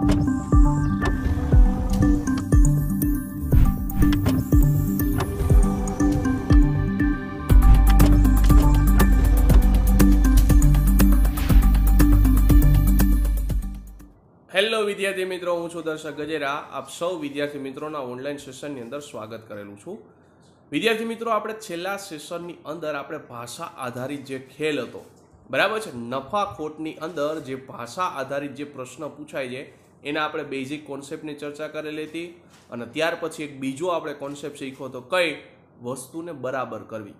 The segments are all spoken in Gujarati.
હેલો વિદ્યાર્થી મિત્રો હું છું દર્શક ગજેરા આપ સૌ વિદ્યાર્થી મિત્રોના ઓનલાઈન સેશનની અંદર સ્વાગત કરેલું છું વિદ્યાર્થી મિત્રો આપણે છેલ્લા સેશનની અંદર આપણે ભાષા આધારિત જે ખેલ હતો બરાબર છે નફા ખોટની અંદર જે ભાષા આધારિત જે પ્રશ્ન પૂછાય છે એના આપણે બેઝિક કોન્સેપ્ટની ચર્ચા કરેલી હતી અને ત્યાર પછી એક બીજો આપણે કોન્સેપ્ટ શીખ્યો તો કઈ વસ્તુને બરાબર કરવી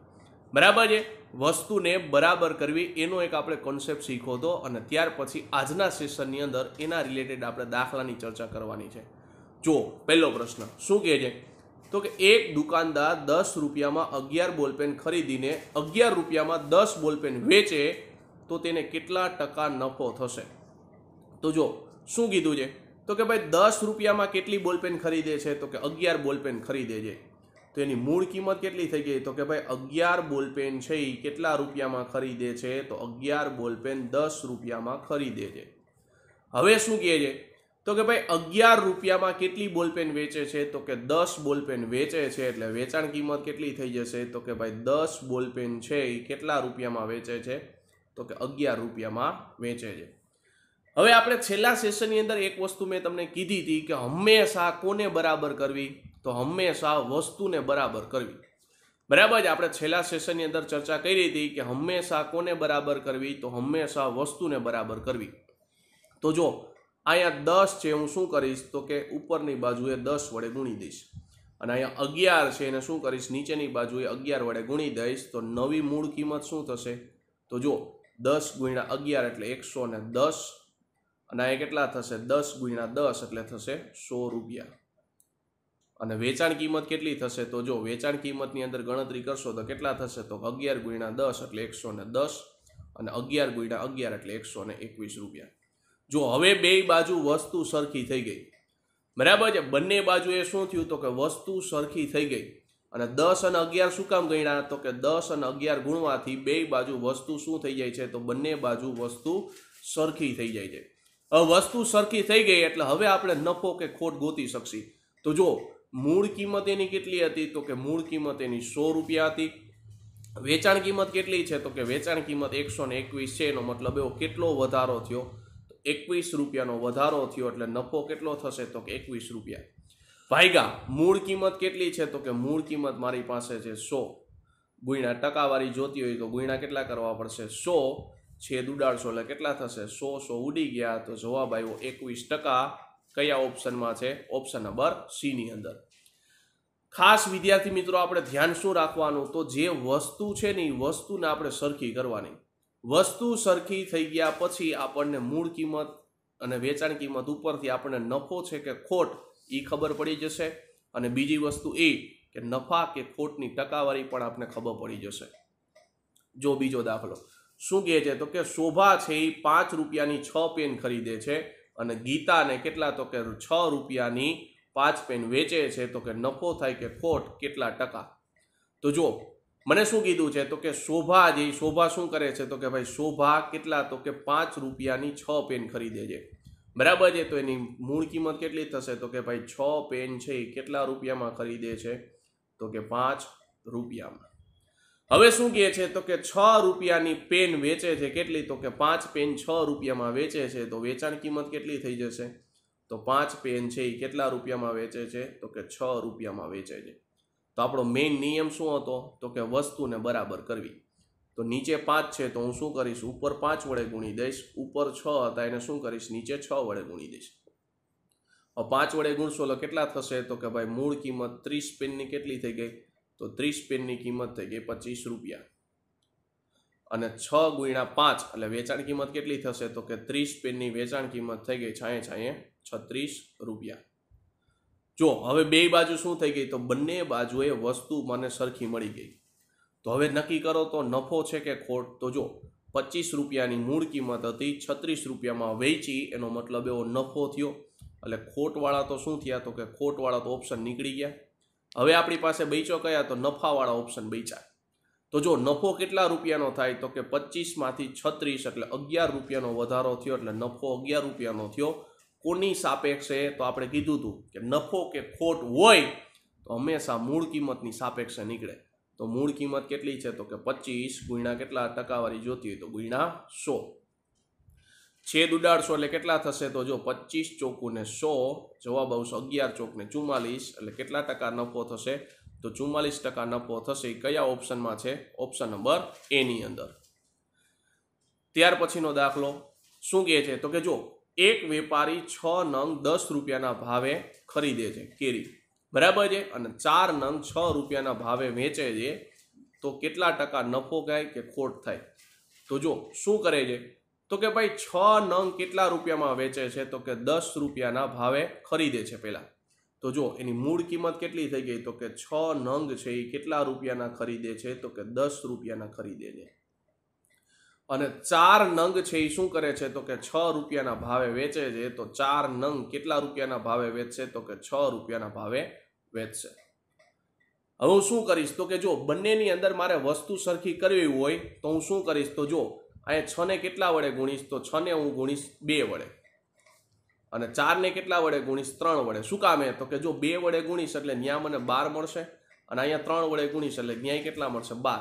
બરાબર છે વસ્તુને બરાબર કરવી એનો એક આપણે કોન્સેપ્ટ શીખ્યો તો અને ત્યાર પછી આજના સેશનની અંદર એના રિલેટેડ આપણે દાખલાની ચર્ચા કરવાની છે જો પહેલો પ્રશ્ન શું કહે છે તો કે એક દુકાનદાર દસ રૂપિયામાં અગિયાર બોલપેન ખરીદીને અગિયાર રૂપિયામાં દસ બોલપેન વેચે તો તેને કેટલા ટકા નફો થશે તો જો શું કીધું છે તો કે ભાઈ દસ રૂપિયામાં કેટલી બોલપેન ખરીદે છે તો કે અગિયાર બોલપેન ખરીદે છે તો એની મૂળ કિંમત કેટલી થઈ ગઈ તો કે ભાઈ અગિયાર બોલપેન છે એ કેટલા રૂપિયામાં ખરીદે છે તો અગિયાર બોલપેન દસ રૂપિયામાં ખરીદે છે હવે શું કહે છે તો કે ભાઈ અગિયાર રૂપિયામાં કેટલી બોલપેન વેચે છે તો કે દસ બોલપેન વેચે છે એટલે વેચાણ કિંમત કેટલી થઈ જશે તો કે ભાઈ દસ બોલપેન છે એ કેટલા રૂપિયામાં વેચે છે તો કે અગિયાર રૂપિયામાં વેચે છે હવે આપણે છેલ્લા સેશનની અંદર એક વસ્તુ મેં તમને કીધી હતી કે હંમેશા કોને બરાબર કરવી તો હંમેશા વસ્તુને બરાબર કરવી બરાબર જ આપણે છેલ્લા સેશનની અંદર ચર્ચા કરી હતી કે હંમેશા કોને બરાબર કરવી તો હંમેશા વસ્તુને બરાબર કરવી તો જો અહીંયા દસ છે હું શું કરીશ તો કે ઉપરની બાજુએ દસ વડે ગુણી દઈશ અને અહીંયા અગિયાર છે એને શું કરીશ નીચેની બાજુએ અગિયાર વડે ગુણી દઈશ તો નવી મૂળ કિંમત શું થશે તો જો દસ ગુણ્યા અગિયાર એટલે એકસો ને દસ અને એ કેટલા થશે દસ ગુણ્યા દસ એટલે થશે સો રૂપિયા અને વેચાણ કિંમત કેટલી થશે તો જો વેચાણ કિંમતની અંદર ગણતરી કરશો તો કેટલા થશે તો અગિયાર ગુણ્યા દસ એટલે એકસો ને દસ અને અગિયાર ગુણ્યા અગિયાર એટલે એકસો ને એકવીસ રૂપિયા જો હવે બે બાજુ વસ્તુ સરખી થઈ ગઈ બરાબર છે બંને બાજુએ શું થયું તો કે વસ્તુ સરખી થઈ ગઈ અને દસ અને અગિયાર શું કામ ગણ્યા તો કે દસ અને અગિયાર ગુણવાથી બે બાજુ વસ્તુ શું થઈ જાય છે તો બંને બાજુ વસ્તુ સરખી થઈ જાય છે વસ્તુ સરખી થઈ ગઈ એટલે હવે આપણે નફો કે ખોટ ગોતી શકશી તો જો મૂળ કિંમત એની કેટલી હતી તો કે મૂળ કિંમત એની સો રૂપિયા હતી વેચાણ કિંમત કેટલી છે તો કે વેચાણ કિંમત એકસો ને એકવીસ છે એનો મતલબ એવો કેટલો વધારો થયો તો એકવીસ રૂપિયાનો વધારો થયો એટલે નફો કેટલો થશે તો કે એકવીસ રૂપિયા ભાઈગા મૂળ કિંમત કેટલી છે તો કે મૂળ કિંમત મારી પાસે છે સો ગુણ્યા ટકાવારી જોતી હોય તો ગુણ્યા કેટલા કરવા પડશે સો છેદ ઉડાડશો એટલે કેટલા થશે સો સો ઉડી ગયા તો જવાબ આવ્યો એકવીસ ટકા કયા ઓપ્શનમાં છે ઓપ્શન નંબર સીની અંદર ખાસ વિદ્યાર્થી મિત્રો આપણે ધ્યાન શું રાખવાનું તો જે વસ્તુ છે ને એ વસ્તુને આપણે સરખી કરવાની વસ્તુ સરખી થઈ ગયા પછી આપણને મૂળ કિંમત અને વેચાણ કિંમત ઉપરથી આપણને નફો છે કે ખોટ એ ખબર પડી જશે અને બીજી વસ્તુ એ કે નફા કે ખોટની ટકાવારી પણ આપણે ખબર પડી જશે જો બીજો દાખલો શું કહે છે તો કે શોભા છે એ પાંચ રૂપિયાની છ પેન ખરીદે છે અને ગીતાને કેટલા તો કે છ રૂપિયાની પાંચ પેન વેચે છે તો કે નફો થાય કે ખોટ કેટલા ટકા તો જુઓ મને શું કીધું છે તો કે શોભા જે શોભા શું કરે છે તો કે ભાઈ શોભા કેટલા તો કે પાંચ રૂપિયાની છ પેન ખરીદે છે બરાબર છે તો એની મૂળ કિંમત કેટલી થશે તો કે ભાઈ છ પેન છે એ કેટલા રૂપિયામાં ખરીદે છે તો કે પાંચ રૂપિયામાં હવે શું કહે છે તો કે છ રૂપિયાની પેન વેચે છે કેટલી તો કે પાંચ પેન છ રૂપિયામાં વેચે છે તો વેચાણ કિંમત કેટલી થઈ જશે તો પાંચ પેન છે એ કેટલા રૂપિયામાં વેચે છે તો કે છ રૂપિયામાં વેચે છે તો આપણો મેઇન નિયમ શું હતો તો કે વસ્તુને બરાબર કરવી તો નીચે પાંચ છે તો હું શું કરીશ ઉપર પાંચ વડે ગુણી દઈશ ઉપર છ હતા એને શું કરીશ નીચે છ વડે ગુણી દઈશ પાંચ વડે ગુણશો એટલે કેટલા થશે તો કે ભાઈ મૂળ કિંમત ત્રીસ પેનની કેટલી થઈ ગઈ તો ત્રીસ પેનની કિંમત થઈ ગઈ પચીસ રૂપિયા અને છ ગુણ્યા પાંચ એટલે વેચાણ કિંમત કેટલી થશે તો કે ત્રીસ પેનની વેચાણ કિંમત થઈ ગઈ છાંયે છાંયે છત્રીસ રૂપિયા જો હવે બે બાજુ શું થઈ ગઈ તો બંને બાજુએ વસ્તુ મને સરખી મળી ગઈ તો હવે નક્કી કરો તો નફો છે કે ખોટ તો જો પચીસ રૂપિયાની મૂળ કિંમત હતી છત્રીસ રૂપિયામાં વેચી એનો મતલબ એવો નફો થયો એટલે ખોટવાળા તો શું થયા તો કે ખોટવાળા તો ઓપ્શન નીકળી ગયા હવે આપણી પાસે બૈચો કયા તો નફાવાળા ઓપ્શન બૈચા તો જો નફો કેટલા રૂપિયાનો થાય તો કે પચીસમાંથી છત્રીસ એટલે અગિયાર રૂપિયાનો વધારો થયો એટલે નફો અગિયાર રૂપિયાનો થયો કોની સાપેક્ષે તો આપણે કીધું હતું કે નફો કે ખોટ હોય તો હંમેશા મૂળ કિંમતની સાપેક્ષે નીકળે તો મૂળ કિંમત કેટલી છે તો કે પચીસ ગુણ્યા કેટલા ટકાવારી જોતી હોય તો ગુણ્યા સો છેદ ઉડાડશો એટલે કેટલા થશે તો જો પચીસ ચોકુને સો જવાબ આવશે અગિયાર ચોકને ચુમ્માલીસ એટલે કેટલા ટકા નફો થશે તો ચુમ્માલીસ ટકા નફો થશે એ કયા ઓપ્શનમાં છે ઓપ્શન નંબર એની અંદર ત્યાર પછીનો દાખલો શું કહે છે તો કે જો એક વેપારી છ નંગ દસ રૂપિયાના ભાવે ખરીદે છે કેરી બરાબર છે અને ચાર નંગ છ રૂપિયાના ભાવે વેચે છે તો કેટલા ટકા નફો થાય કે ખોટ થાય તો જો શું કરે છે તો કે ભાઈ છ નંગ કેટલા રૂપિયામાં વેચે છે તો કે દસ રૂપિયાના ભાવે ખરીદે છે પહેલાં તો જો એની મૂળ કિંમત કેટલી થઈ ગઈ તો કે છ નંગ છે એ કેટલા રૂપિયાના ખરીદે છે તો કે દસ રૂપિયાના ખરીદે છે અને ચાર નંગ છે એ શું કરે છે તો કે છ રૂપિયાના ભાવે વેચે છે તો ચાર નંગ કેટલા રૂપિયાના ભાવે વેચશે તો કે છ રૂપિયાના ભાવે વેચશે હવે હું શું કરીશ તો કે જો બંનેની અંદર મારે વસ્તુ સરખી કરવી હોય તો હું શું કરીશ તો જો અહીંયા છ ને કેટલા વડે ગુણીશ તો છ ને હું ગુણીશ બે વડે અને ચારને કેટલા વડે ગુણીશ ત્રણ વડે શું કામે તો કે જો બે વડે ગુણીશ એટલે ત્યાં મને બાર મળશે અને અહીંયા ત્રણ વડે ગુણીશ એટલે ત્યાં કેટલા મળશે બાર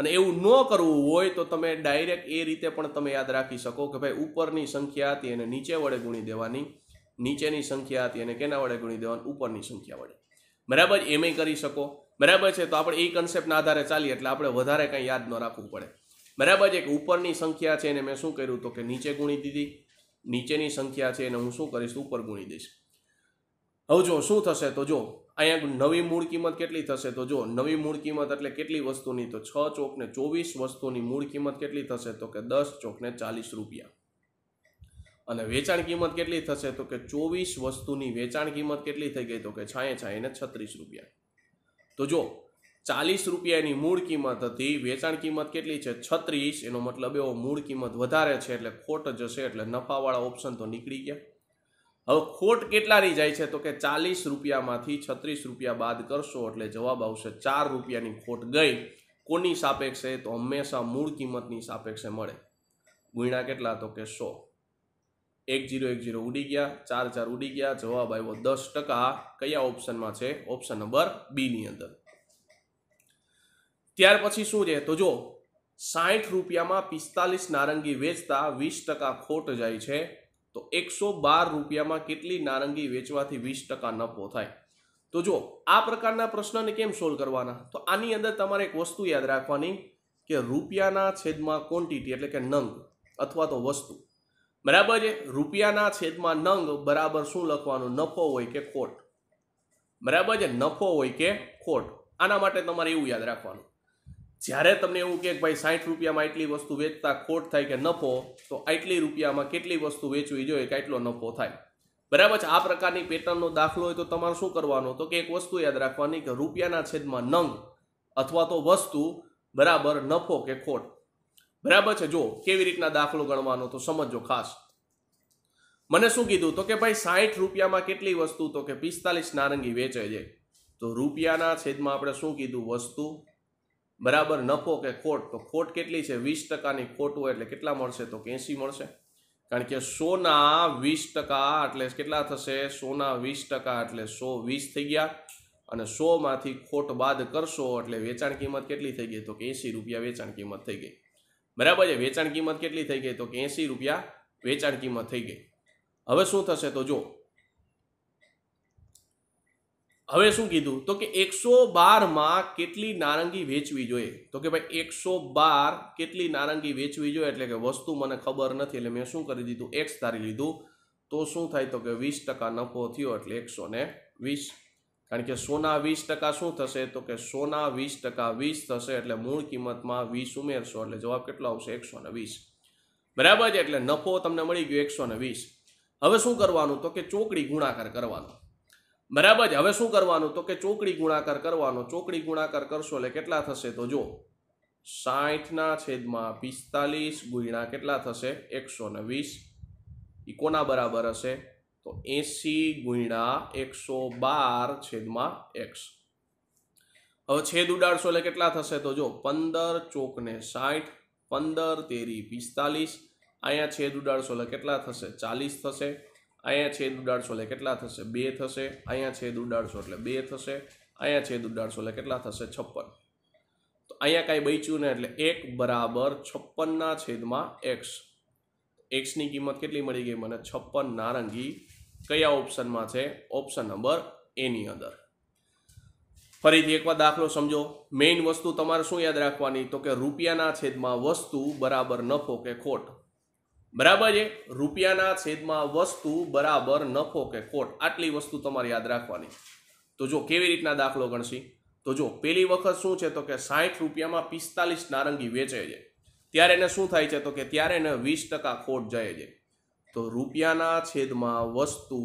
અને એવું ન કરવું હોય તો તમે ડાયરેક્ટ એ રીતે પણ તમે યાદ રાખી શકો કે ભાઈ ઉપરની સંખ્યા હતી એને નીચે વડે ગુણી દેવાની નીચેની સંખ્યા હતી એને કેના વડે ગુણી દેવાની ઉપરની સંખ્યા વડે બરાબર એમ કરી શકો બરાબર છે તો આપણે એ કન્સેપ્ટના આધારે ચાલીએ એટલે આપણે વધારે કંઈ યાદ ન રાખવું પડે બરાબર છે કે ઉપરની સંખ્યા છે એને મેં શું કર્યું તો કે નીચે ગુણી દીધી નીચેની સંખ્યા છે એને હું શું કરીશ ઉપર ગુણી દઈશ હવે જો શું થશે તો જો અહીંયા નવી મૂળ કિંમત કેટલી થશે તો જો નવી મૂળ કિંમત એટલે કેટલી વસ્તુની તો છ ચોકને ચોવીસ વસ્તુની મૂળ કિંમત કેટલી થશે તો કે દસ ચોકને ચાલીસ રૂપિયા અને વેચાણ કિંમત કેટલી થશે તો કે ચોવીસ વસ્તુની વેચાણ કિંમત કેટલી થઈ ગઈ તો કે છાંયે છાંયે છત્રીસ રૂપિયા તો જો ચાલીસ રૂપિયાની મૂળ કિંમત હતી વેચાણ કિંમત કેટલી છે છત્રીસ એનો મતલબ એવો મૂળ કિંમત વધારે છે એટલે ખોટ જશે એટલે નફાવાળા ઓપ્શન તો નીકળી ગયા હવે ખોટ કેટલાની જાય છે તો કે ચાલીસ રૂપિયામાંથી છત્રીસ રૂપિયા બાદ કરશો એટલે જવાબ આવશે ચાર રૂપિયાની ખોટ ગઈ કોની સાપેક્ષે તો હંમેશા મૂળ કિંમતની સાપેક્ષે મળે ગુણ્યા કેટલા તો કે સો એક જીરો એક જીરો ઉડી ગયા ચાર ચાર ઉડી ગયા જવાબ આવ્યો દસ ટકા કયા ઓપ્શનમાં છે ઓપ્શન નંબર બીની અંદર ત્યાર પછી શું છે તો જો સાઠ રૂપિયામાં પિસ્તાલીસ નારંગી વેચતા વીસ ટકા ખોટ જાય છે તો એકસો બાર રૂપિયામાં કેટલી નારંગી વેચવાથી વીસ ટકા નફો થાય તો જો આ પ્રકારના પ્રશ્નને કેમ સોલ્વ કરવાના તો આની અંદર તમારે એક વસ્તુ યાદ રાખવાની કે રૂપિયાના છેદમાં ક્વોન્ટિટી એટલે કે નંગ અથવા તો વસ્તુ બરાબર છે રૂપિયાના છેદમાં નંગ બરાબર શું લખવાનું નફો હોય કે ખોટ બરાબર છે નફો હોય કે ખોટ આના માટે તમારે એવું યાદ રાખવાનું જ્યારે તમને એવું કહે કે ભાઈ સાઠ રૂપિયામાં આટલી વસ્તુ વેચતા ખોટ થાય કે નફો તો આટલી રૂપિયામાં કેટલી વસ્તુ વેચવી જોઈએ કે આટલો નફો થાય બરાબર છે આ પ્રકારની પેટર્નનો દાખલો હોય તો તમારે શું કરવાનો તો કે એક વસ્તુ યાદ રાખવાની કે રૂપિયાના છેદમાં નંગ અથવા તો વસ્તુ બરાબર નફો કે ખોટ બરાબર છે જો કેવી રીતના દાખલો ગણવાનો તો સમજો ખાસ મને શું કીધું તો કે ભાઈ સાઠ રૂપિયામાં કેટલી વસ્તુ તો કે પિસ્તાલીસ નારંગી વેચે છે તો રૂપિયાના છેદમાં આપણે શું કીધું વસ્તુ બરાબર નફો કે ખોટ તો ખોટ કેટલી છે વીસ ટકાની ખોટ હોય એટલે કેટલા મળશે તો કે એંસી મળશે કારણ કે સોના વીસ ટકા એટલે કેટલા થશે સોના વીસ ટકા એટલે સો વીસ થઈ ગયા અને સોમાંથી ખોટ બાદ કરશો એટલે વેચાણ કિંમત કેટલી થઈ ગઈ તો કે એંસી રૂપિયા વેચાણ કિંમત થઈ ગઈ બરાબર છે વેચાણ કિંમત કેટલી થઈ ગઈ તો કે એંસી રૂપિયા વેચાણ કિંમત થઈ ગઈ હવે શું થશે તો જો હવે શું કીધું તો કે એકસો બારમાં કેટલી નારંગી વેચવી જોઈએ તો કે ભાઈ એકસો બાર કેટલી નારંગી વેચવી જોઈએ એટલે કે વસ્તુ મને ખબર નથી એટલે મેં શું કરી દીધું એક્સ ધારી લીધું તો શું થાય તો કે વીસ ટકા નફો થયો એટલે એકસો ને વીસ કારણ કે સોના વીસ ટકા શું થશે તો કે સોના વીસ ટકા વીસ થશે એટલે મૂળ કિંમતમાં વીસ ઉમેરશો એટલે જવાબ કેટલો આવશે એકસો ને વીસ બરાબર છે એટલે નફો તમને મળી ગયો એકસો ને વીસ હવે શું કરવાનું તો કે ચોકડી ગુણાકાર કરવાનો બરાબર હવે શું કરવાનું તો કે ચોકડી ગુણાકાર કરવાનો ચોકડી ગુણાકાર કરશો એટલે કેટલા થશે તો જો સાઠના છેદમાં પિસ્તાલીસ ગુણ્યા કેટલા થશે એકસો ને વીસ એ કોના બરાબર હશે તો એંસી ગુણ્યા એકસો બાર છેદમાં એક્સ હવે છેદ ઉડાડશો એટલે કેટલા થશે તો જો પંદર ચોકને સાઠ પંદર તેરી પિસ્તાલીસ અહીંયા છેદ ઉડાડશો એટલે કેટલા થશે ચાલીસ થશે અહીંયા છેદ ઉડાડશો એટલે કેટલા થશે બે થશે અહીંયા છેદ ઉડાડશો એટલે બે થશે અહીંયા છેદ ઉડાડશો એટલે કેટલા થશે છપ્પન તો અહીંયા કાંઈ બચ્યું ને એટલે એક બરાબર છપ્પનના છેદમાં એક્સ એક્સની કિંમત કેટલી મળી ગઈ મને છપ્પન નારંગી કયા ઓપ્શનમાં છે ઓપ્શન નંબર એની અંદર ફરીથી એકવાર દાખલો સમજો મેઇન વસ્તુ તમારે શું યાદ રાખવાની તો કે રૂપિયાના છેદમાં વસ્તુ બરાબર નફો કે ખોટ બરાબર છે રૂપિયાના છેદમાં વસ્તુ બરાબર નફો કે ખોટ આટલી વસ્તુ તમારે યાદ રાખવાની તો જો કેવી રીતના દાખલો ગણશી તો જો પહેલી વખત શું છે તો કે સાઠ રૂપિયામાં પિસ્તાલીસ નારંગી વેચે છે ત્યારે એને શું થાય છે તો કે ત્યારે એને વીસ ટકા ખોટ જાય છે તો રૂપિયાના છેદમાં વસ્તુ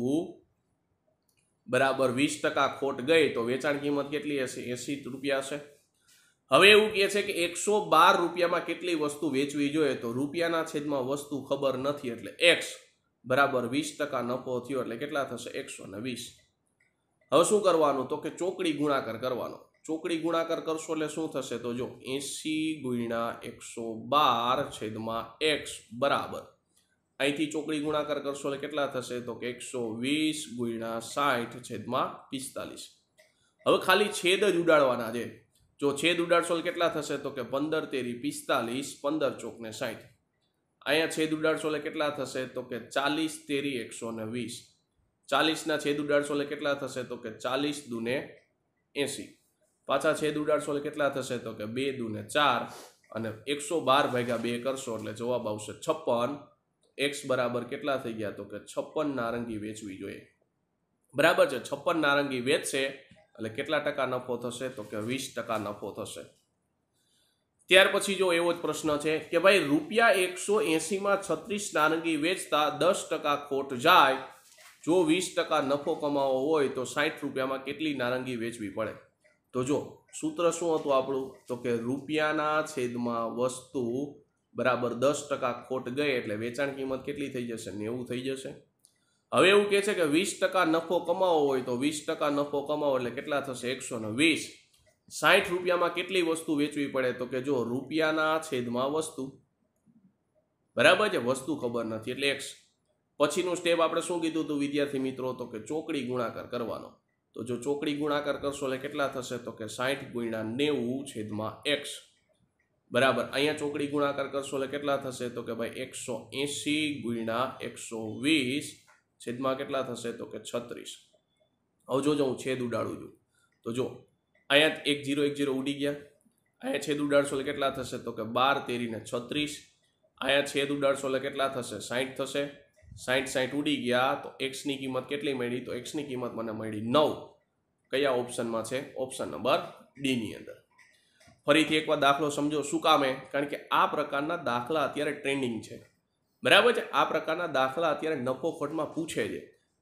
બરાબર વીસ ટકા ખોટ ગઈ તો વેચાણ કિંમત કેટલી હશે એંસી રૂપિયા હશે હવે એવું કહે છે કે એકસો બાર રૂપિયામાં કેટલી વસ્તુ વેચવી જોઈએ તો રૂપિયાના છેદમાં વસ્તુ ખબર નથી એટલે એક્સ બરાબર વીસ ટકા નફો થયો એટલે કેટલા થશે એકસો ને વીસ હવે શું કરવાનું તો કે ચોકડી ગુણાકાર કરવાનો ચોકડી ગુણાકાર કરશો એટલે શું થશે તો જો એંસી ગુણ્યા એકસો બાર છેદમાં એક્સ બરાબર અહીંથી ચોકડી ગુણાકાર કરશો એટલે કેટલા થશે તો કે એકસો વીસ ગુણ્યા સાઠ છેદમાં પિસ્તાલીસ હવે ખાલી છેદ જ ઉડાડવાના છે જો છેદ ઉડાડશો કેટલા થશે તો કે પંદર તેરી પિસ્તાલીસ પંદર ચોકને સાઠ અહીંયા છેદ ઉડાડશો એટલે કેટલા થશે તો કે ચાલીસ તેરી એકસો ને વીસ ચાલીસના છેદ ઉડાડશો એટલે કેટલા થશે તો કે ચાલીસ દુને એંસી પાછા છેદ ઉડાડશો એટલે કેટલા થશે તો કે બે દુને ચાર અને એકસો બાર ભેગા બે કરશો એટલે જવાબ આવશે છપ્પન એક્સ બરાબર કેટલા થઈ ગયા તો કે છપ્પન નારંગી વેચવી જોઈએ બરાબર છે છપ્પન નારંગી વેચશે એટલે કેટલા ટકા નફો થશે તો કે વીસ ટકા નફો થશે ત્યાર પછી જો એવો જ પ્રશ્ન છે કે ભાઈ રૂપિયા એકસો એંસીમાં છત્રીસ નારંગી વેચતા દસ ટકા ખોટ જાય જો વીસ ટકા નફો કમાવો હોય તો સાઠ રૂપિયામાં કેટલી નારંગી વેચવી પડે તો જો સૂત્ર શું હતું આપણું તો કે રૂપિયાના છેદમાં વસ્તુ બરાબર દસ ટકા ખોટ ગઈ એટલે વેચાણ કિંમત કેટલી થઈ જશે નેવું થઈ જશે હવે એવું કહે છે કે વીસ ટકા નફો કમાવો હોય તો વીસ ટકા નફો કમાવો એટલે કેટલા થશે એકસો ને વીસ સાઠ રૂપિયામાં કેટલી વસ્તુ વેચવી પડે તો કે જો રૂપિયાના છેદમાં વસ્તુ બરાબર છે વસ્તુ ખબર નથી એટલે એક્સ પછીનું સ્ટેપ આપણે શું કીધું હતું વિદ્યાર્થી મિત્રો તો કે ચોકડી ગુણાકાર કરવાનો તો જો ચોકડી ગુણાકાર કરશો એટલે કેટલા થશે તો કે સાઠ ગુણ્યા નેવું છેદમાં એક્સ બરાબર અહીંયા ચોકડી ગુણાકાર કરશો એટલે કેટલા થશે તો કે ભાઈ એકસો એંસી ગુણ્યા એકસો વીસ છેદમાં કેટલા થશે તો કે છત્રીસ હવે જોજો હું છેદ ઉડાડું છું તો જો અહીંયા એક જીરો એક જીરો ઉડી ગયા અહીંયા છેદ ઉડાડશો એટલે કેટલા થશે તો કે બાર તેરીને છત્રીસ અહીંયા છેદ ઉડાડશો એટલે કેટલા થશે સાઠ થશે સાઠ સાહીઠ ઉડી ગયા તો એક્સની કિંમત કેટલી મળી તો એક્સની કિંમત મને મળી નવ કયા ઓપ્શનમાં છે ઓપ્શન નંબર ડીની અંદર ફરીથી એકવાર દાખલો સમજો શું કામે કારણ કે આ પ્રકારના દાખલા અત્યારે ટ્રેન્ડિંગ છે બરાબર છે આ પ્રકારના દાખલા અત્યારે નફો ખોટમાં પૂછે છે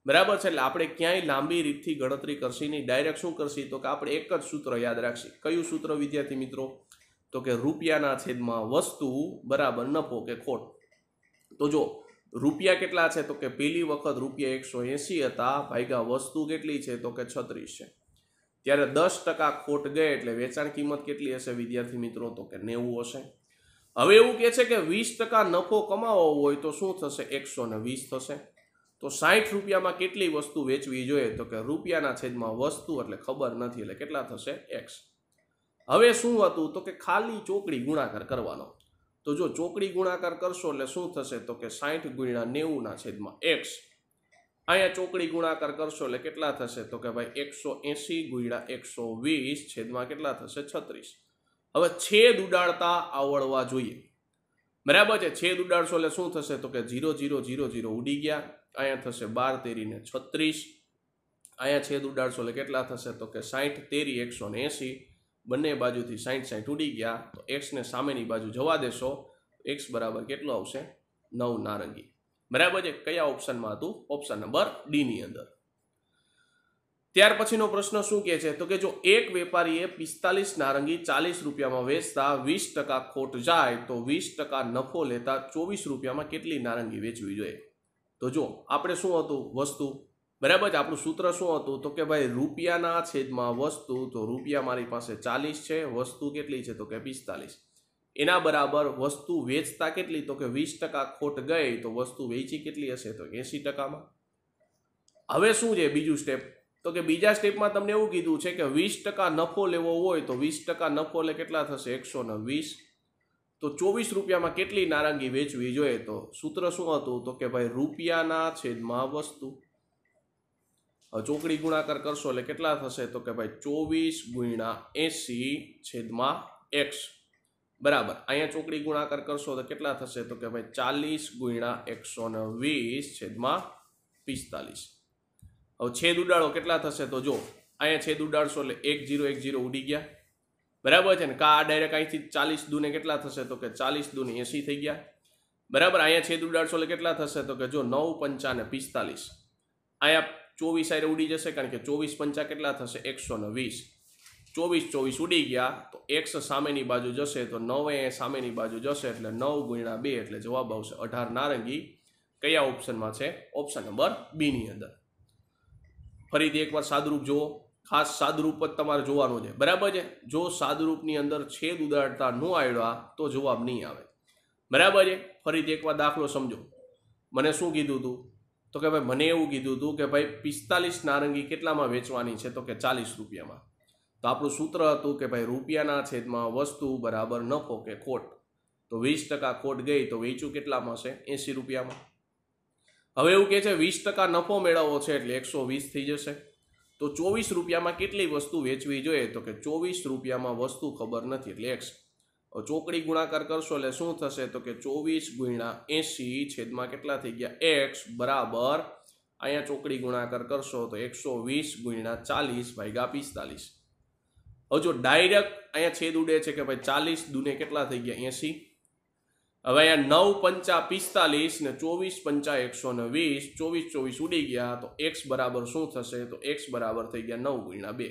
બરાબર છે એટલે આપણે ક્યાંય લાંબી રીતથી ગણતરી કરશી નહીં ડાયરેક્ટ શું કરશી તો કે આપણે એક જ સૂત્ર યાદ રાખશી કયું સૂત્ર વિદ્યાર્થી મિત્રો તો કે રૂપિયાના છેદમાં વસ્તુ બરાબર નફો કે ખોટ તો જો રૂપિયા કેટલા છે તો કે પેલી વખત રૂપિયા એકસો એંસી હતા ભાગ્યા વસ્તુ કેટલી છે તો કે છત્રીસ છે ત્યારે દસ ટકા ખોટ ગઈ એટલે વેચાણ કિંમત કેટલી હશે વિદ્યાર્થી મિત્રો તો કે નેવું હશે હવે એવું કહે છે કે વીસ ટકા નફો કમાવો હોય તો શું થશે એકસો ને વીસ થશે તો સાઠ રૂપિયામાં કેટલી વસ્તુ વેચવી જોઈએ તો કે રૂપિયાના છેદમાં વસ્તુ એટલે ખબર નથી એટલે કેટલા થશે એક્સ હવે શું હતું તો કે ખાલી ચોકડી ગુણાકાર કરવાનો તો જો ચોકડી ગુણાકાર કરશો એટલે શું થશે તો કે સાઠ ગુણ્યા નેવુંના છેદમાં એક્સ અહીંયા ચોકડી ગુણાકાર કરશો એટલે કેટલા થશે તો કે ભાઈ એકસો એંસી ગુણ્યા એકસો વીસ છેદમાં કેટલા થશે છત્રીસ હવે છેદ ઉડાડતા આવડવા જોઈએ બરાબર છે છેદ ઉડાડશો એટલે શું થશે તો કે ઝીરો ઝીરો ઝીરો ઝીરો ઉડી ગયા અહીંયા થશે બાર તેરીને છત્રીસ અહીંયા છેદ ઉડાડશો એટલે કેટલા થશે તો કે સાઠ તેરી એકસો ને એંસી બંને બાજુથી સાઠ સાઠ ઉડી ગયા તો એક્સને સામેની બાજુ જવા દેશો એક્સ બરાબર કેટલો આવશે નવ નારંગી બરાબર છે કયા ઓપ્શનમાં હતું ઓપ્શન નંબર ડીની અંદર ત્યાર પછીનો પ્રશ્ન શું કહે છે તો કે જો એક વેપારીએ પિસ્તાલીસ નારંગી ચાલીસ રૂપિયામાં વેચતા વીસ ટકા ખોટ જાય તો વીસ ટકા નફો લેતા ચોવીસ રૂપિયામાં કેટલી નારંગી વેચવી જોઈએ તો જો આપણે શું હતું વસ્તુ બરાબર આપણું સૂત્ર શું હતું તો કે ભાઈ રૂપિયાના છેદમાં વસ્તુ તો રૂપિયા મારી પાસે ચાલીસ છે વસ્તુ કેટલી છે તો કે પિસ્તાલીસ એના બરાબર વસ્તુ વેચતા કેટલી તો કે વીસ ટકા ખોટ ગઈ તો વસ્તુ વેચી કેટલી હશે તો એંસી ટકામાં હવે શું છે બીજું સ્ટેપ તો કે બીજા સ્ટેપમાં તમને એવું કીધું છે કે વીસ ટકા નફો લેવો હોય તો વીસ ટકા નફો એટલે કેટલા થશે એકસો ને વીસ તો ચોવીસ રૂપિયામાં કેટલી નારંગી વેચવી જોઈએ તો સૂત્ર શું હતું તો કે ભાઈ રૂપિયાના છેદમાં વસ્તુ ચોકડી ગુણાકાર કરશો એટલે કેટલા થશે તો કે ભાઈ ચોવીસ ગુણ્યા એંસી છેદમાં એક્સ બરાબર અહીંયા ચોકડી ગુણાકાર કરશો તો કેટલા થશે તો કે ભાઈ ચાલીસ ગુણ્યા એકસો વીસ છેદમાં પિસ્તાલીસ હવે છેદ ઉડાડો કેટલા થશે તો જો અહીંયા છેદ ઉડાડશો એટલે એક જીરો એક જીરો ઉડી ગયા બરાબર છે ને કા આ ડાયરેક્ટ અહીંથી ચાલીસ દૂને કેટલા થશે તો કે ચાલીસ દૂને એસી થઈ ગયા બરાબર અહીંયા છેદ ઉડાડશો એટલે કેટલા થશે તો કે જો નવ પંચા ને પિસ્તાલીસ અહીંયા ચોવીસ આરે ઉડી જશે કારણ કે ચોવીસ પંચા કેટલા થશે એકસો ને વીસ ચોવીસ ચોવીસ ઉડી ગયા તો એક્સ સામેની બાજુ જશે તો નવ એ સામેની બાજુ જશે એટલે નવ ગુણ્યા બે એટલે જવાબ આવશે અઢાર નારંગી કયા ઓપ્શનમાં છે ઓપ્શન નંબર બીની અંદર ફરીથી એકવાર સાદુરૂપ જુઓ ખાસ સાદુરૂપ જ તમારે જોવાનું છે બરાબર છે જો સાદુરૂપની અંદર છેદ ઉદાડતા ન આવ્યા તો જવાબ નહીં આવે બરાબર છે ફરીથી એકવાર દાખલો સમજો મને શું કીધું હતું તો કે ભાઈ મને એવું કીધું હતું કે ભાઈ પિસ્તાલીસ નારંગી કેટલામાં વેચવાની છે તો કે ચાલીસ રૂપિયામાં તો આપણું સૂત્ર હતું કે ભાઈ રૂપિયાના છેદમાં વસ્તુ બરાબર નફો કે ખોટ તો વીસ ટકા ખોટ ગઈ તો વેચ્યું કેટલામાં હશે એંસી રૂપિયામાં હવે એવું કહે છે વીસ ટકા નફો મેળવવો છે એટલે એકસો વીસ થઈ જશે તો ચોવીસ રૂપિયામાં કેટલી વસ્તુ વેચવી જોઈએ તો કે ચોવીસ રૂપિયામાં વસ્તુ ખબર નથી એટલે એક્સ ચોકડી ગુણાકાર કરશો એટલે શું થશે તો કે ચોવીસ ગુણ્યા એંસી છેદમાં કેટલા થઈ ગયા એક્સ બરાબર અહીંયા ચોકડી ગુણાકાર કરશો તો એકસો વીસ ગુણ્યા ચાલીસ ભાગ્યા પિસ્તાલીસ હવે જો ડાયરેક્ટ અહીંયા છેદ ઉડે છે કે ભાઈ ચાલીસ દુને કેટલા થઈ ગયા એંસી હવે અહીંયા નવ પંચા પિસ્તાલીસ ને ચોવીસ પંચા એકસો ને વીસ ચોવીસ ચોવીસ ઉડી ગયા તો એક્સ બરાબર શું થશે તો એક્સ બરાબર થઈ ગયા નવ ગુણ્યા બે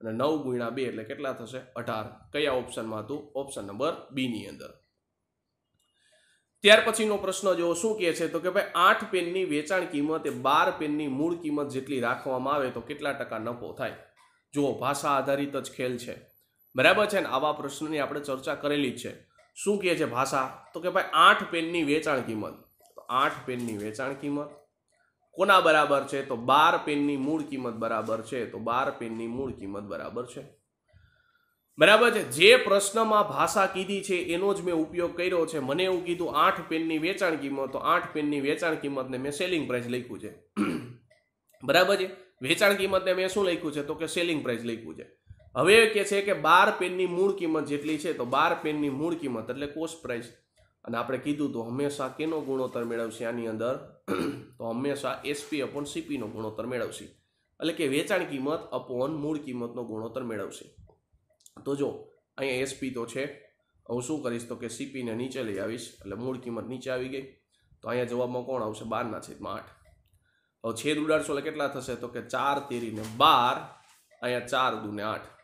અને નવ ગુણ્યા બે એટલે કેટલા થશે અઢાર કયા ઓપ્શનમાં હતું ઓપ્શન નંબર બીની અંદર ત્યાર પછીનો પ્રશ્ન જો શું કહે છે તો કે ભાઈ આઠ પેનની વેચાણ કિંમત એ બાર પેનની મૂળ કિંમત જેટલી રાખવામાં આવે તો કેટલા ટકા નફો થાય જુઓ ભાષા આધારિત જ ખેલ છે બરાબર છે ને આવા પ્રશ્નની આપણે ચર્ચા કરેલી જ છે શું કહે છે ભાષા તો કે ભાઈ આઠ પેનની વેચાણ કિંમત આઠ પેનની વેચાણ કિંમત કોના બરાબર છે તો બાર પેનની મૂળ કિંમત બરાબર છે તો બાર પેનની મૂળ કિંમત બરાબર છે બરાબર છે જે પ્રશ્નમાં ભાષા કીધી છે એનો જ મેં ઉપયોગ કર્યો છે મને એવું કીધું આઠ પેનની વેચાણ કિંમત તો આઠ પેનની વેચાણ કિંમતને મેં સેલિંગ પ્રાઇસ લખ્યું છે બરાબર છે વેચાણ કિંમતને મેં શું લખ્યું છે તો કે સેલિંગ પ્રાઇસ લખ્યું છે હવે કે છે કે બાર પેનની મૂળ કિંમત જેટલી છે તો બાર પેનની મૂળ કિંમત એટલે કોસ્ટ પ્રાઇસ અને આપણે કીધું તો હંમેશા કેનો ગુણોત્તર મેળવશે આની અંદર તો હંમેશા એસપી અપોન સીપીનો ગુણોત્તર મેળવશે એટલે કે વેચાણ કિંમત અપોન મૂળ કિંમતનો ગુણોત્તર મેળવશે તો જો અહીંયા એસપી તો છે હું શું કરીશ તો કે સીપીને નીચે લઈ આવીશ એટલે મૂળ કિંમત નીચે આવી ગઈ તો અહીંયા જવાબમાં કોણ આવશે બારના છેદમાં આઠ હવે છેદ ઉડાડશો એટલે કેટલા થશે તો કે ચાર તેરીને બાર અહીંયા ચાર દુને આઠ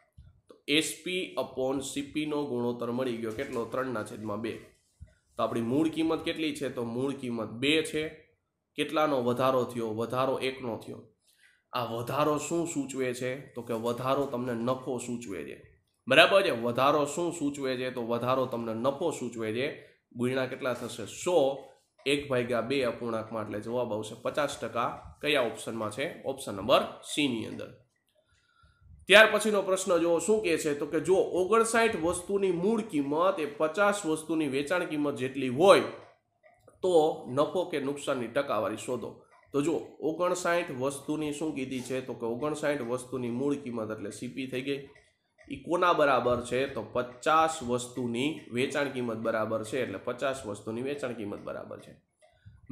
એસપી અપોન સીપીનો ગુણોત્તર મળી ગયો કેટલો ત્રણના છેદમાં બે તો આપણી મૂળ કિંમત કેટલી છે તો મૂળ કિંમત બે છે કેટલાનો વધારો થયો વધારો એકનો થયો આ વધારો શું સૂચવે છે તો કે વધારો તમને નફો સૂચવે છે બરાબર છે વધારો શું સૂચવે છે તો વધારો તમને નફો સૂચવે છે ગુણ્યા કેટલા થશે સો એક ભાગ્યા બે અપૂર્ણાંકમાં એટલે જવાબ આવશે પચાસ ટકા કયા ઓપ્શનમાં છે ઓપ્શન નંબર સીની અંદર ત્યાર પછીનો પ્રશ્ન જો શું કહે છે તો કે જો ઓગણસાઠ વસ્તુની મૂળ કિંમત એ પચાસ વસ્તુની વેચાણ કિંમત જેટલી હોય તો નફો કે નુકસાનની ટકાવારી શોધો તો જો ઓગણસાઠ વસ્તુની શું કીધી છે તો કે ઓગણસાઠ વસ્તુની મૂળ કિંમત એટલે સીપી થઈ ગઈ એ કોના બરાબર છે તો પચાસ વસ્તુની વેચાણ કિંમત બરાબર છે એટલે પચાસ વસ્તુની વેચાણ કિંમત બરાબર છે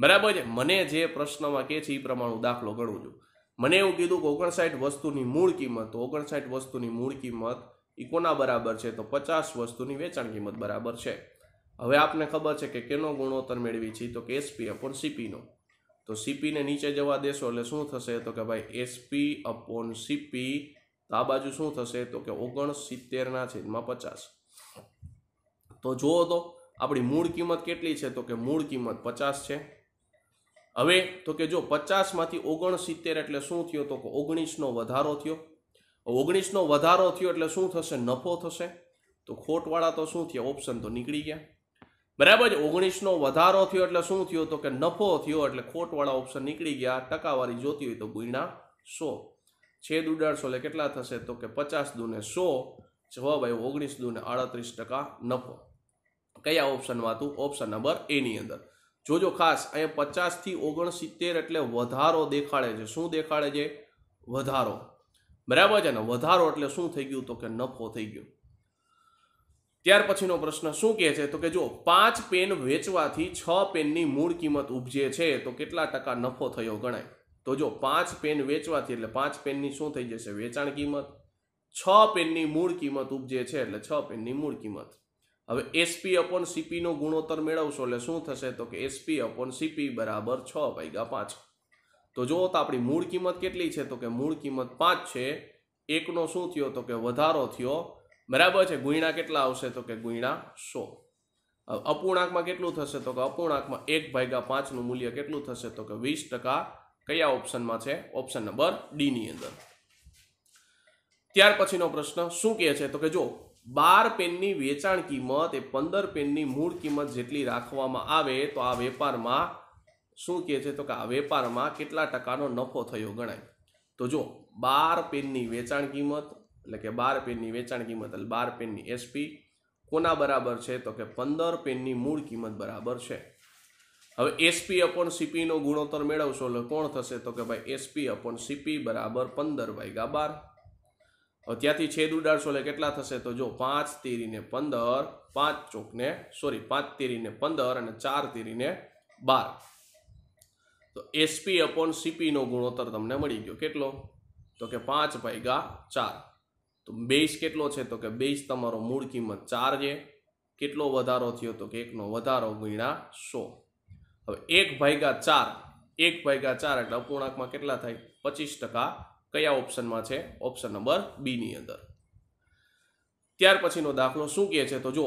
બરાબર છે મને જે પ્રશ્નમાં કહે છે એ પ્રમાણે દાખલો ગણું છું મને એવું કીધું કે ઓગણસાઠ વસ્તુની મૂળ કિંમત તો ઓગણસાઠ વસ્તુની મૂળ કિંમત એ કોના બરાબર છે તો પચાસ વસ્તુની વેચાણ કિંમત બરાબર છે હવે આપને ખબર છે કે કેનો ગુણોત્તર મેળવી છે તો કે એસપી અપોન સીપીનો તો સીપીને નીચે જવા દેશો એટલે શું થશે તો કે ભાઈ એસપી અપોન સીપી તો આ બાજુ શું થશે તો કે સિત્તેરના છેદમાં પચાસ તો જુઓ તો આપણી મૂળ કિંમત કેટલી છે તો કે મૂળ કિંમત પચાસ છે હવે તો કે જો પચાસમાંથી ઓગણસિત્તેર એટલે શું થયો તો કે ઓગણીસનો વધારો થયો ઓગણીસનો વધારો થયો એટલે શું થશે નફો થશે તો ખોટવાળા તો શું થયા ઓપ્શન તો નીકળી ગયા બરાબર છે ઓગણીસનો વધારો થયો એટલે શું થયો તો કે નફો થયો એટલે ખોટવાળા ઓપ્શન નીકળી ગયા ટકાવારી જોતી હોય તો ગુણ્યા સો છેદ ઉડાડશો એટલે કેટલા થશે તો કે પચાસ દુને સો જવાબ આવ્યો ઓગણીસ દુને આડત્રીસ ટકા નફો કયા ઓપ્શનમાં હતું ઓપ્શન નંબર એની અંદર જોજો ખાસ અહીંયા પચાસથી ઓગણસિત્તેર એટલે વધારો દેખાડે છે શું દેખાડે છે વધારો બરાબર છે ને વધારો એટલે શું થઈ ગયું તો કે નફો થઈ ગયો ત્યાર પછીનો પ્રશ્ન શું કહે છે તો કે જો પાંચ પેન વેચવાથી છ પેનની મૂળ કિંમત ઉપજે છે તો કેટલા ટકા નફો થયો ગણાય તો જો પાંચ પેન વેચવાથી એટલે પાંચ પેનની શું થઈ જશે વેચાણ કિંમત છ પેનની મૂળ કિંમત ઉપજે છે એટલે છ પેનની મૂળ કિંમત હવે એસપી અપોન સીપીનો ગુણોત્તર મેળવશો એટલે શું થશે તો કે એસપી અપોન સીપી બરાબર છ ભાગ્યા પાંચ તો જુઓ તો આપણી મૂળ કિંમત કેટલી છે તો કે મૂળ કિંમત પાંચ છે એકનો શું થયો તો કે વધારો થયો બરાબર છે ગુણ્યા કેટલા આવશે તો કે ગુણ્યા સો અપૂર્ણાંકમાં કેટલું થશે તો કે અપૂર્ણાંકમાં એક ભાગ્યા પાંચનું મૂલ્ય કેટલું થશે તો કે વીસ ટકા કયા ઓપ્શનમાં છે ઓપ્શન નંબર ડીની અંદર ત્યાર પછીનો પ્રશ્ન શું કહે છે તો કે જો બાર પેનની વેચાણ કિંમત એ પંદર પેનની મૂળ કિંમત જેટલી રાખવામાં આવે તો આ વેપારમાં શું કહે છે તો કે આ વેપારમાં કેટલા ટકાનો નફો થયો ગણાય તો જો બાર પેનની વેચાણ કિંમત એટલે કે બાર પેનની વેચાણ કિંમત એટલે બાર પેનની એસપી કોના બરાબર છે તો કે પંદર પેનની મૂળ કિંમત બરાબર છે હવે એસપી અપોન સીપીનો ગુણોત્તર મેળવશો એટલે કોણ થશે તો કે ભાઈ એસપી અપોન સીપી બરાબર પંદર વાયગા બાર ત્યાંથી છેદ ઉડાડશો એટલે કેટલા થશે તો જો પાંચ તીરીને પંદર પાંચ ચોકને સોરી પાંચ તેરીને પંદર અને ચાર તીરીને બાર તો એસપી અપોન સીપીનો ગુણોત્તર તમને મળી ગયો કેટલો તો કે પાંચ ભાગ્યા ચાર તો બેઝ કેટલો છે તો કે બેઝ તમારો મૂળ કિંમત ચાર છે કેટલો વધારો થયો તો કે એકનો વધારો ગુણ્યા સો હવે એક ભાગ્યા ચાર એક ભાગ્યા ચાર એટલે અપૂર્ણાંકમાં કેટલા થાય પચીસ ટકા કયા ઓપ્શનમાં છે ઓપ્શન નંબર બીની અંદર ત્યાર પછીનો દાખલો શું કહે છે તો જો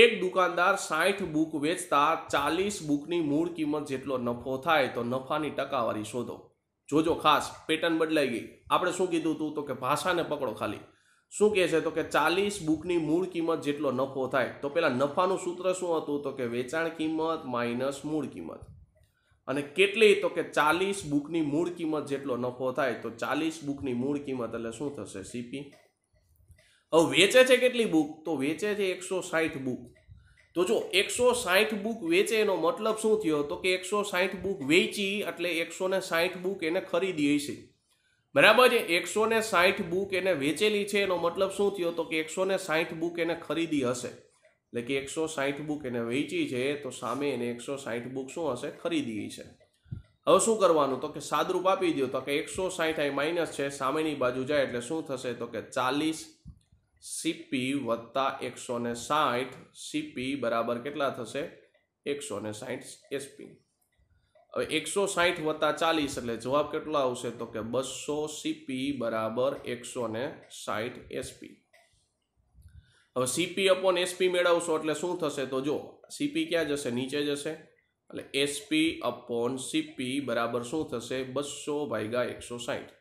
એક દુકાનદાર સાઠ બુક વેચતા ચાલીસ બુકની મૂળ કિંમત જેટલો નફો થાય તો નફાની ટકાવારી શોધો જોજો ખાસ પેટર્ન બદલાઈ ગઈ આપણે શું કીધું હતું તો કે ભાષાને પકડો ખાલી શું કહે છે તો કે ચાલીસ બુકની મૂળ કિંમત જેટલો નફો થાય તો પેલા નફાનું સૂત્ર શું હતું તો કે વેચાણ કિંમત માઇનસ મૂળ કિંમત અને કેટલી તો કે ચાલીસ બુકની મૂળ કિંમત જેટલો નફો થાય તો ચાલીસ બુકની મૂળ કિંમત એટલે શું થશે સીપી હવે વેચે છે કેટલી બુક તો વેચે છે એકસો સાઠ બુક તો જો એકસો સાઠ બુક વેચે એનો મતલબ શું થયો તો કે એકસો સાઠ બુક વેચી એટલે એકસો ને સાઠ બુક એને ખરીદી હશે બરાબર છે એકસો ને સાઠ બુક એને વેચેલી છે એનો મતલબ શું થયો તો કે એકસો ને સાઠ બુક એને ખરીદી હશે એટલે કે એકસો સાઠ બુક એને વેચી છે તો સામે એને એકસો સાઠ બુક શું હશે ખરીદી છે હવે શું કરવાનું તો કે સાદરૂપ આપી દો તો કે એકસો સાહીઠ અહીં માઇનસ છે સામેની બાજુ જાય એટલે શું થશે તો કે ચાલીસ સીપી વત્તા એકસો ને સાઠ સીપી બરાબર કેટલા થશે એકસો ને સાહીઠ એસપી હવે એકસો સાઠ વત્તા ચાલીસ એટલે જવાબ કેટલો આવશે તો કે બસો સીપી બરાબર એકસો ને સાઠ એસપી હવે સીપી અપોન એસપી મેળવશો એટલે શું થશે તો જો સીપી ક્યાં જશે નીચે જશે એટલે એસપી અપોન સીપી બરાબર શું થશે બસો ભાગ્યા એકસો સાહીઠ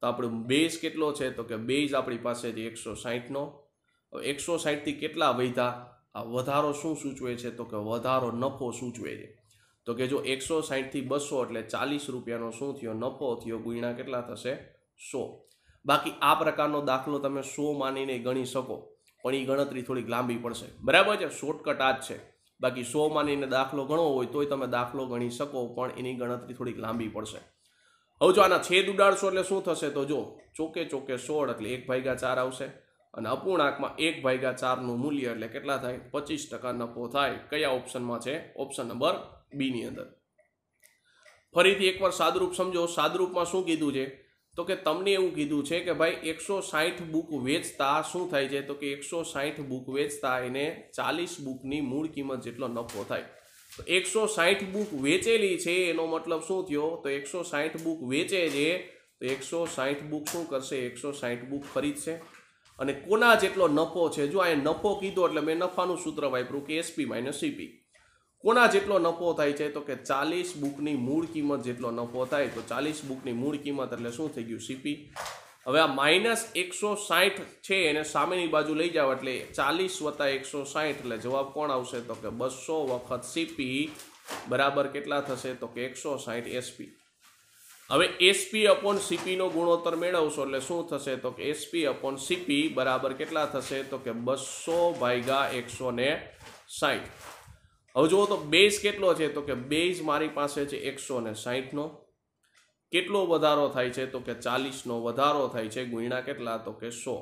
તો આપણો બેઝ કેટલો છે તો કે બેઝ આપણી પાસે છે એકસો સાહીઠનો હવે એકસો સાહીઠથી કેટલા વધ્યા આ વધારો શું સૂચવે છે તો કે વધારો નફો સૂચવે છે તો કે જો એકસો સાહીઠથી બસો એટલે ચાલીસ રૂપિયાનો શું થયો નફો થયો ગુણ્યા કેટલા થશે સો બાકી આ પ્રકારનો દાખલો તમે સો માનીને ગણી શકો પણ એ ગણતરી થોડીક લાંબી પડશે બરાબર છે શોર્ટકટ આ જ છે બાકી સો માનીને દાખલો ગણવો હોય તોય તમે દાખલો ગણી શકો પણ એની ગણતરી થોડીક લાંબી પડશે હવે જો આના છેદ ઉડાડશો એટલે શું થશે તો જો ચોકે ચોકે સોળ એટલે એક ભાગ્યા ચાર આવશે અને અપૂર્ણાંકમાં એક ભાગ્યા ચારનું મૂલ્ય એટલે કેટલા થાય પચીસ ટકા નફો થાય કયા ઓપ્શનમાં છે ઓપ્શન નંબર બીની અંદર ફરીથી એકવાર સાદરૂપ સમજો સાદરૂપમાં શું કીધું છે તો કે તમને એવું કીધું છે કે ભાઈ એકસો સાહીઠ બુક વેચતા શું થાય છે તો કે એકસો સાહીઠ બુક વેચતા એને ચાલીસ બુકની મૂળ કિંમત જેટલો નફો થાય તો એકસો સાહીઠ બુક વેચેલી છે એનો મતલબ શું થયો તો એકસો સાહીઠ બુક વેચે છે તો એકસો સાહીઠ બુક શું કરશે એકસો સાહીઠ બુક ખરીદશે અને કોના જેટલો નફો છે જો આ નફો કીધો એટલે મેં નફાનું સૂત્ર વાપર્યું કે એસપી માઇનસ સીપી કોના જેટલો નફો થાય છે તો કે ચાલીસ બુકની મૂળ કિંમત જેટલો નફો થાય તો ચાલીસ બુકની મૂળ કિંમત એટલે શું થઈ ગયું સીપી હવે આ માઇનસ એકસો સાઠ છે એને સામેની બાજુ લઈ જાઓ એટલે ચાલીસ વત્તા એકસો સાહીઠ એટલે જવાબ કોણ આવશે તો કે બસો વખત સીપી બરાબર કેટલા થશે તો કે એકસો સાહીઠ એસપી હવે એસપી અપોન સીપીનો ગુણોત્તર મેળવશો એટલે શું થશે તો કે એસપી અપોન સીપી બરાબર કેટલા થશે તો કે બસો ભાગ્યા એકસો ને સાઠ હવે જુઓ તો બેઝ કેટલો છે તો કે બેઝ મારી પાસે છે એકસો ને સાહીઠનો કેટલો વધારો થાય છે તો કે ચાલીસનો વધારો થાય છે ગુણ્યા કેટલા તો કે સો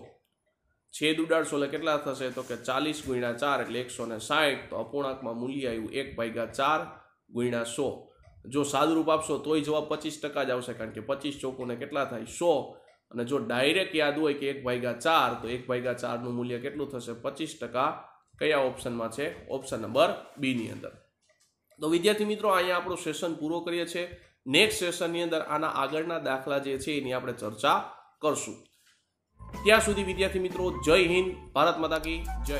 છેદ ઉડાડશો એટલે કેટલા થશે તો કે ચાલીસ ગુણ્યા ચાર એટલે એકસો ને સાહીઠ તો અપૂર્ણાંકમાં મૂલ્ય આવ્યું એક ભાગ્યા ચાર ગુણ્યા સો જો સાદુરૂપ આપશો તોય જવાબ પચીસ ટકા જ આવશે કારણ કે પચીસ ચોકુને કેટલા થાય સો અને જો ડાયરેક્ટ યાદ હોય કે એક ભાગ્યા ચાર તો એક ભાગ્યા ચારનું મૂલ્ય કેટલું થશે પચીસ ટકા કયા ઓપ્શનમાં છે ઓપ્શન નંબર બીની અંદર તો વિદ્યાર્થી મિત્રો અહીંયા આપણો સેશન પૂરો કરીએ છીએ નેક્સ્ટ સેશનની અંદર આના આગળના દાખલા જે છે એની આપણે ચર્ચા કરશું ત્યાં સુધી વિદ્યાર્થી મિત્રો જય હિન્દ ભારત માતા કી જય